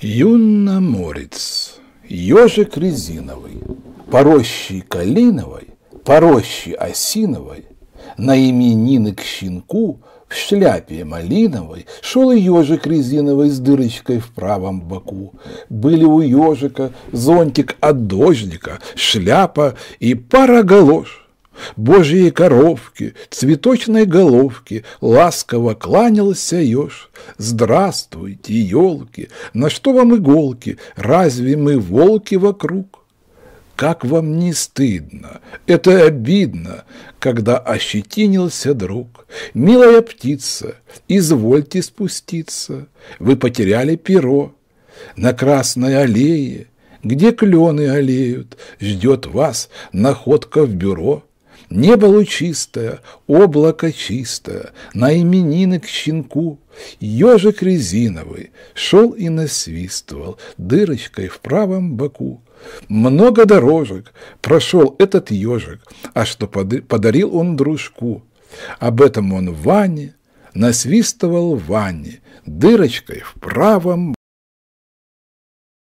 Юнноморец, ежик резиновый, порощий калиновой, порощий осиновой, на именины к щенку в шляпе малиновой шел и ежик резиновый с дырочкой в правом боку. Были у ежика зонтик от дождика, шляпа и пара галош. Божьей коровке, цветочной головке ласково кланялся еж. Здравствуйте, елки, на что вам иголки, разве мы волки вокруг? Как вам не стыдно, это обидно, когда ощетинился друг. Милая птица, извольте спуститься, вы потеряли перо. На Красной аллее, где клены олеют, ждет вас находка в бюро – Небо лучистое, облако чистое, На именины к щенку. Ежик резиновый шел и насвистывал Дырочкой в правом боку. Много дорожек прошел этот ежик, А что подарил он дружку. Об этом он Ване насвистывал Ване Дырочкой в правом